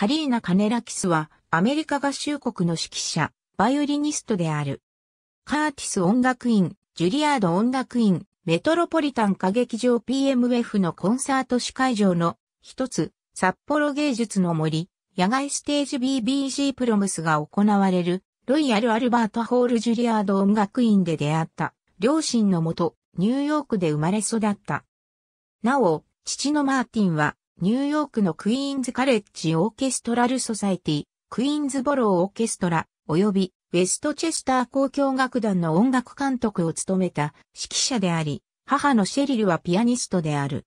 カリーナ・カネラキスは、アメリカ合衆国の指揮者、バイオリニストである。カーティス音楽院、ジュリアード音楽院、メトロポリタン歌劇場 PMF のコンサート司会場の一つ、札幌芸術の森、野外ステージ BBC プロムスが行われる、ロイヤル・アルバート・ホール・ジュリアード音楽院で出会った、両親のもと、ニューヨークで生まれ育った。なお、父のマーティンは、ニューヨークのクイーンズカレッジオーケストラルソサイティ、クイーンズボローオーケストラ、及びウェストチェスター交響楽団の音楽監督を務めた指揮者であり、母のシェリルはピアニストである。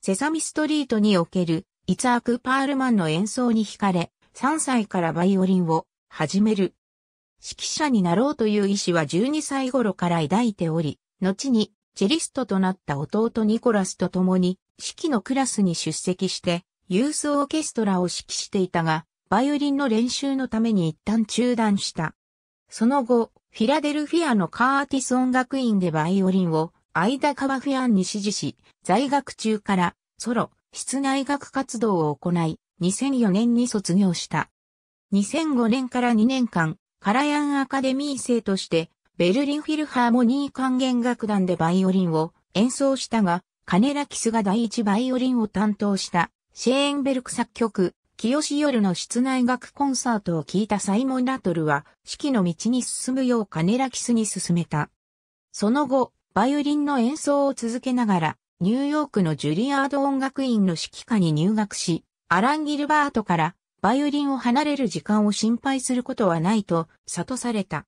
セサミストリートにおけるイツアーク・パールマンの演奏に惹かれ、3歳からバイオリンを始める。指揮者になろうという意志は12歳頃から抱いており、後にチェリストとなった弟ニコラスと共に指揮のクラスに出席して、ユースオーケストラを指揮していたが、バイオリンの練習のために一旦中断した。その後、フィラデルフィアのカーティス音楽院でバイオリンを、アイダ・カワフィアンに指示し、在学中からソロ、室内学活動を行い、2004年に卒業した。2005年から2年間、カラヤンアカデミー生として、ベルリンフィルハーモニー管弦楽団でバイオリンを演奏したが、カネラキスが第一バイオリンを担当した、シェーンベルク作曲、清夜の室内楽コンサートを聴いたサイモン・ラトルは、指揮の道に進むようカネラキスに勧めた。その後、バイオリンの演奏を続けながら、ニューヨークのジュリアード音楽院の指揮下に入学し、アラン・ギルバートから、バイオリンを離れる時間を心配することはないと、諭された。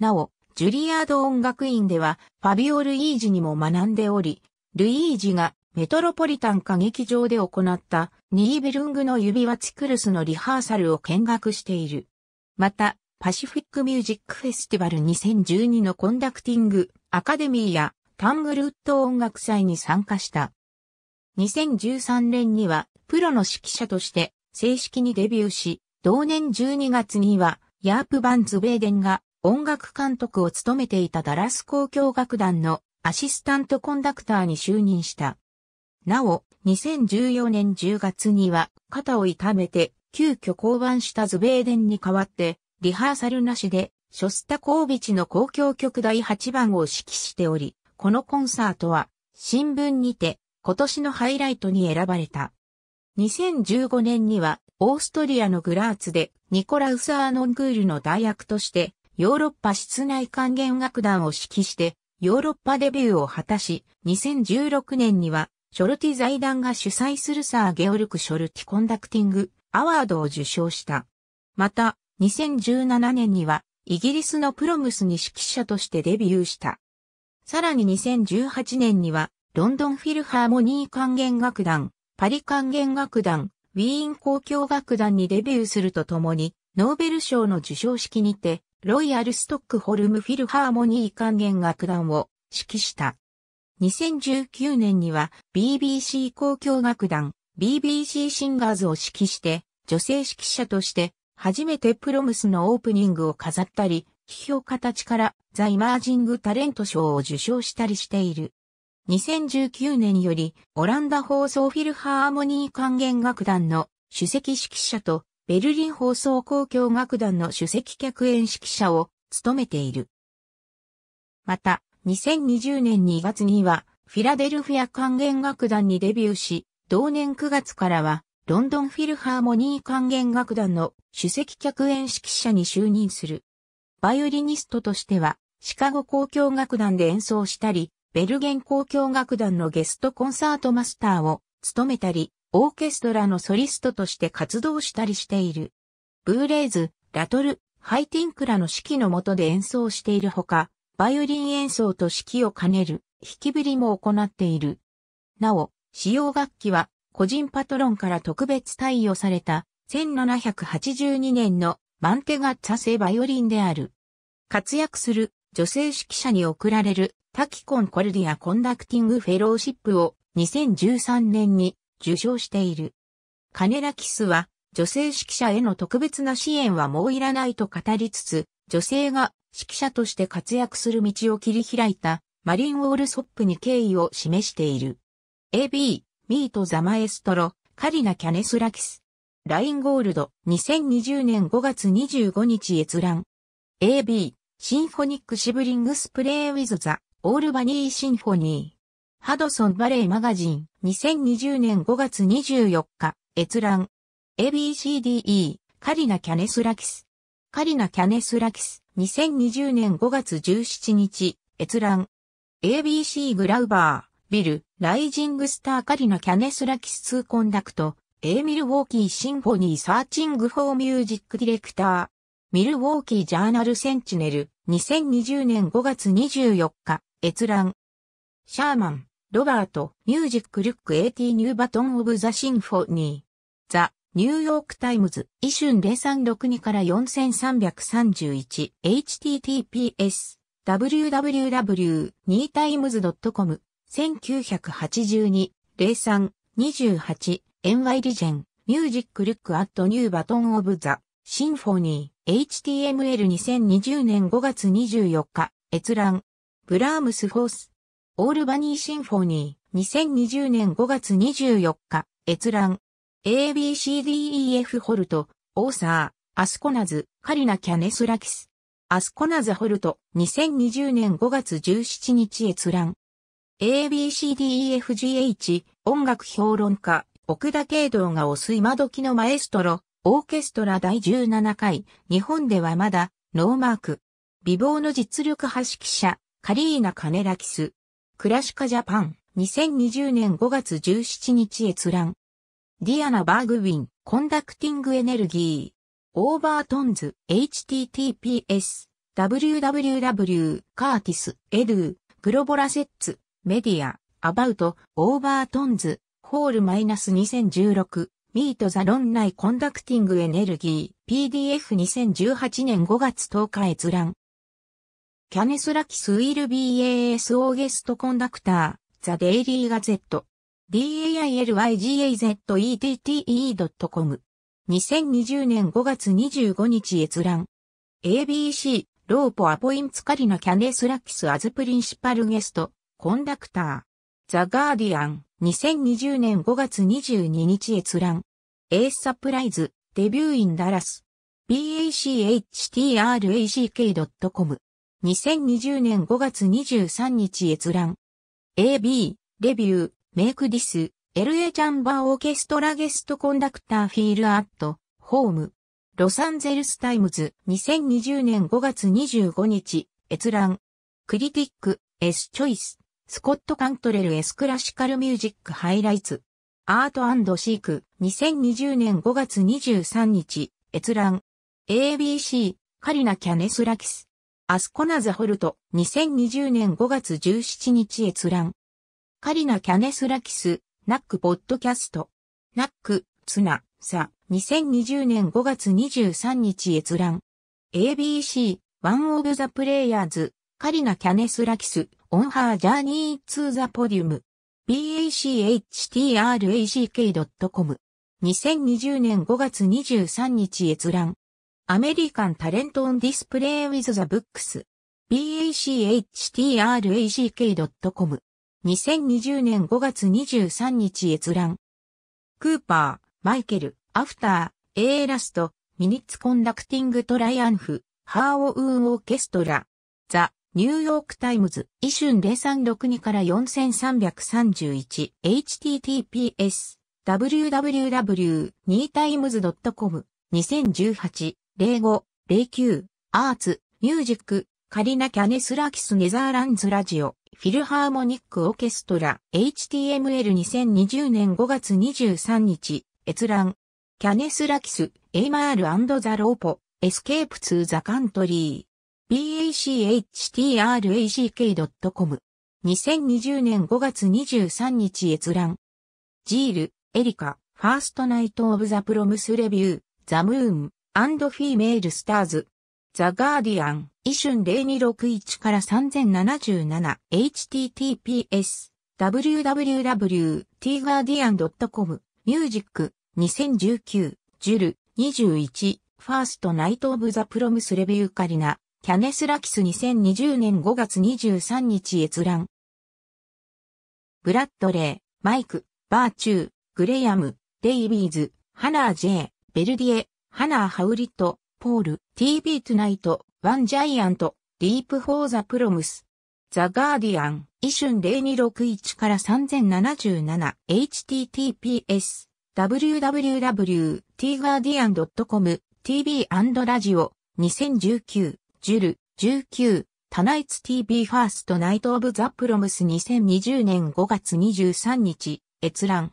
なお、ジュリアード音楽院では、ファビオ・ルイージにも学んでおり、ルイージがメトロポリタン歌劇場で行ったニーベルングの指輪チクルスのリハーサルを見学している。また、パシフィックミュージックフェスティバル2012のコンダクティングアカデミーやタングルウッド音楽祭に参加した。2013年にはプロの指揮者として正式にデビューし、同年12月にはヤープ・バンズ・ベーデンが音楽監督を務めていたダラス交響楽団のアシスタントコンダクターに就任した。なお、2014年10月には肩を痛めて急遽降板したズベーデンに代わって、リハーサルなしで、ショスタコービチの公共曲第8番を指揮しており、このコンサートは、新聞にて、今年のハイライトに選ばれた。2015年には、オーストリアのグラーツで、ニコラウス・アーノングールの代役として、ヨーロッパ室内管弦楽団を指揮して、ヨーロッパデビューを果たし、2016年には、ショルティ財団が主催するサー・ゲオルク・ショルティ・コンダクティング・アワードを受賞した。また、2017年には、イギリスのプロムスに指揮者としてデビューした。さらに2018年には、ロンドンフィルハーモニー管弦楽団、パリ管弦楽団、ウィーン公共楽団にデビューするとともに、ノーベル賞の受賞式にて、ロイヤル・ストックホルム・フィルハーモニー管弦楽団を指揮した。2019年には BBC 公共楽団 BBC シンガーズを指揮して女性指揮者として初めてプロムスのオープニングを飾ったり、批評家たちからザ・イマージング・タレント賞を受賞したりしている。2019年よりオランダ放送フィルハーモニー管弦楽団の首席指揮者とベルリン放送交響楽団の首席客演指揮者を務めている。また、2020年2月には、フィラデルフィア管弦楽団にデビューし、同年9月からは、ロンドンフィルハーモニー管弦楽団の首席客演指揮者に就任する。バイオリニストとしては、シカゴ交響楽団で演奏したり、ベルゲン交響楽団のゲストコンサートマスターを務めたり、オーケストラのソリストとして活動したりしている。ブーレイズ、ラトル、ハイティンクラの指揮の下で演奏しているほか、バイオリン演奏と指揮を兼ねる、弾き振りも行っている。なお、使用楽器は、個人パトロンから特別対応された、1782年のマンテガッツァ製バイオリンである。活躍する女性指揮者に贈られるタキコンコルディアコンダクティングフェローシップを2013年に受賞している。カネラキスは、女性指揮者への特別な支援はもういらないと語りつつ、女性が指揮者として活躍する道を切り開いたマリン・ウォールソップに敬意を示している。AB、ミート・ザ・マエストロ、カリナ・キャネスラキス。ラインゴールド、2020年5月25日閲覧。AB、シンフォニック・シブリングス・プレー・ウィズ・ザ・オールバニー・シンフォニー。ハドソンバレーマガジン、2020年5月24日、閲覧。ABCDE、カリナ・キャネスラキス。カリナ・キャネスラキス、2020年5月17日、閲覧。ABC グラウバー、ビル、ライジングスター・カリナ・キャネスラキス2コンダクト、A ミルウォーキー・シンフォニー・サーチング・フォー・ミュージック・ディレクター。ミルウォーキー・ジャーナル・センチネル、2020年5月24日、閲覧。シャーマン。ロバート、ミュージック・リュック・ AT・ ニューバトン・オブ・ザ・シンフォニー。ザ・ニューヨーク・タイムズ、イシュン0362から 4331https www.2times.com 1982-03-28 NY リジェンミュージック・ルック・アット・ニューバトン・オブ・ザ・シンフォニー HTML2020 年5月24日閲覧ブラームス・フォースオールバニーシンフォニー、2020年5月24日、閲覧。ABCDEF ホルト、オーサー、アスコナズ、カリナ・キャネスラキス。アスコナズホルト、2020年5月17日閲覧。ABCDEFGH、音楽評論家、奥田慶道が推す今時のマエストロ、オーケストラ第17回、日本ではまだ、ノーマーク。美貌の実力派指揮者、カリーナ・カネラキス。クラシカジャパン、2020年5月17日閲覧。ディアナ・バーグウィン、コンダクティング・エネルギー。オーバートンズ、https、www、カーティス、エドゥ、グロボラセッツ、メディア、アバウト、オーバートンズ、ホール2016、ミートザロンナイ・コンダクティングエネルギー、PDF2018 年5月10日閲覧。キャネスラキスウィル BAS オーゲストコンダクター、ザ・デイリー・ガゼット。dailygazette.com。2020年5月25日閲覧。ABC、ローポアポインツカリナキャネスラキスアズプリンシパルゲスト、コンダクター。ザ・ガーディアン、2020年5月22日閲覧。エースサプライズ、デビューインダラス。bachtrack.com 2020年5月23日閲覧。AB、レビュー、メイクディス、LA チャンバーオーケストラゲストコンダクターフィールアット、ホーム。ロサンゼルスタイムズ2020年5月25日、閲覧。クリティック、S チョイス、スコット・カントレル S クラシカルミュージックハイライツ。アートシーク2020年5月23日、閲覧。ABC、カリナ・キャネスラキス。アスコナザホルト、2020年5月17日閲覧。カリナ・キャネスラキス、ナック・ポッドキャスト。ナック、ツナ、サ、2020年5月23日閲覧。ABC、ワン・オブ・ザ・プレイヤーズ、カリナ・キャネスラキス、オン・ハー・ジャーニー・ツー・ザ・ポディウム。bachtrack.com。2020年5月23日閲覧。アメリカンタレントオンディスプレイウィズザブックス。b a c h t r a g k c o m 2020年5月23日閲覧。クーパー、マイケル、アフター、エーラスト、ミニッツコンダクティングトライアンフ、ハーオウーンオーケストラ。ザ、ニューヨークタイムズ、イシュン0362から 4331https www2times.com 2018イキュー、アーツ、ミュージック、カリナ・キャネスラキス・ネザーランズ・ラジオ、フィルハーモニック・オーケストラ、HTML2020 年5月23日、閲覧。キャネスラキス、エイマールザ・ローポ、エスケープ・ツー・ザ・カントリー。bachtrack.com 2020年5月23日閲覧。ジール、エリカ、ファーストナイト・オブ・ザ・プロムス・レビュー、ザ・ムーン。アンドフィーメールスターズ。ザ・ガーディアン、一瞬0261から 3077https www.tguardian.com ミュージック2019ジュル21ファーストナイト・オブ・ザ・プロムス・レビュー・カリナキャネス・ラキス2020年5月23日閲覧ブラッドレー、マイク、バーチュー、グレアム、デイビーズ、ハナー・ジェイ、ベルディエ、ハナー・ハウリット、ポール、TV トゥナイト、ワン・ジャイアント、ディープ・フォー・ザ・プロムス、ザ・ガーディアン、イシュン0261から3077、https、www.tguardian.com、tv& ラジオ、2019、ジュル、19、タナイツ TV ファーストナイトオブザ・プロムス2020年5月23日、閲覧。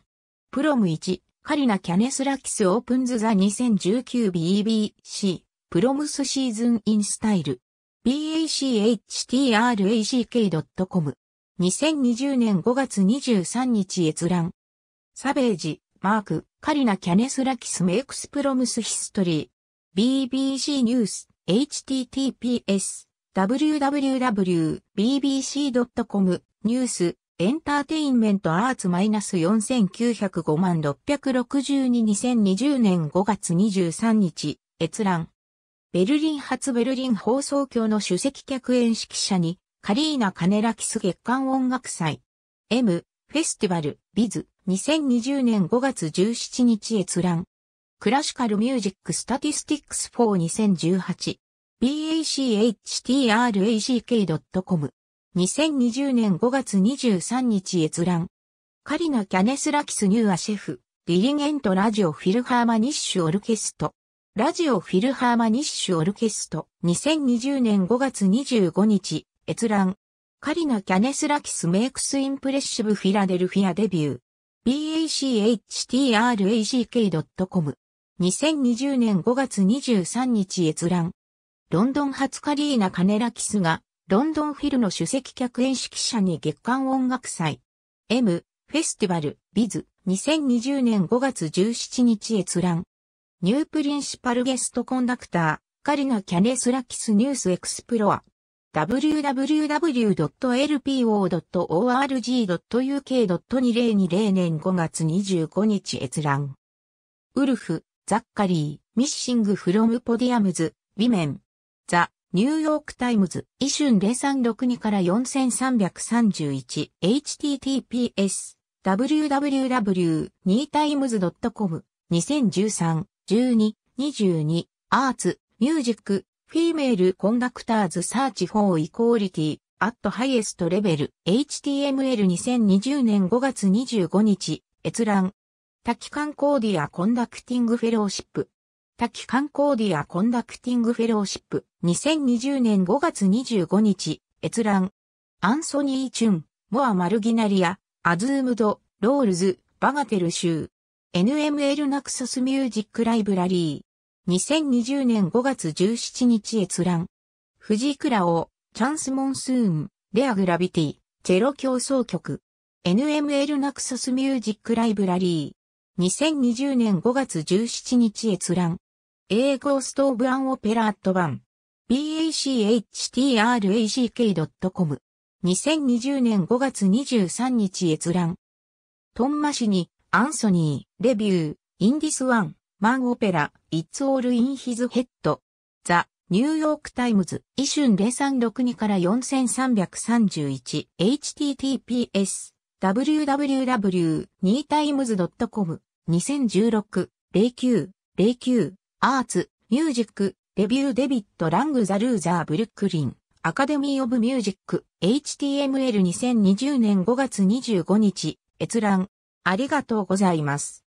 プロム1、カリナ・キャネスラキス・オープンズ・ザ 2019BBC、プロムスシーズン・イン・スタイル。bachtrack.com。2020年5月23日閲覧。サベージ、マーク、カリナ・キャネスラキス・メイクス・プロムス・ヒストリー。BBC ニュース、https、www.bbc.com、ニュース、エンターテインメントアーツ -4905 万662-2020年5月23日、閲覧。ベルリン発ベルリン放送協の主席客演指揮者に、カリーナ・カネラキス月間音楽祭。M、フェスティバル、ビズ、2020年5月17日閲覧。クラシカルミュージックスタティスティックス4 2018。bachtrack.com 2020年5月23日閲覧。カリナ・キャネスラキス・ニューアシェフ、ディリゲント・ラジオ・フィルハーマニッシュ・オルケスト。ラジオ・フィルハーマニッシュ・オルケスト、2020年5月25日、閲覧。カリナ・キャネスラキス・メイクス・インプレッシブ・フィラデルフィアデビュー。bachtrack.com 2020年5月23日閲覧。ロンドン初カリーナ・カネラキスがロンドンフィルの首席客演指揮者に月間音楽祭。M、フェスティバル、ビズ、2020年5月17日閲覧。ニュープリンシパルゲストコンダクター、カリナ・キャネスラキスニュースエクスプロア。www.lpo.org.uk.2020 年5月25日閲覧。ウルフ、ザッカリー、ミッシングフロムポディアムズ、ウィメン。ザ、ニューヨークタイムズ、イシュン0362から 4331https www.2times.com 2013-12-22アーツ、ミュージック、フィーメールコンダクターズサーチフォーイコーリティ、アットハイエストレベル、HTML2020 年5月25日、閲覧。多機関コーディアコンダクティングフェローシップ。関コーディアコンダクティングフェローシップ2020年5月25日閲覧アンソニー・チュン、モア・マルギナリア、アズームド、ロールズ、バガテル州 NML ナクソスミュージックライブラリー2020年5月17日閲覧フジクラオ、チャンス・モンスーン、レア・グラビティ、チェロ競争曲 NML ナクソスミュージックライブラリー2020年5月17日閲覧。英語ストーブアンオペラアット版 bachtrack.com 2020年5月23日閲覧トンマシにアンソニーレビューインディスワンマンオペライッツオールインヒズヘッド。ザ・ニューヨークタイムズ、イシュン0362から 4331https w w w ニ t i m e s c o m 2016-09-09アーツ、ミュージック、レビューデビット・ラング・ザ・ルーザー・ブルックリン、アカデミー・オブ・ミュージック、HTML2020 年5月25日、閲覧。ありがとうございます。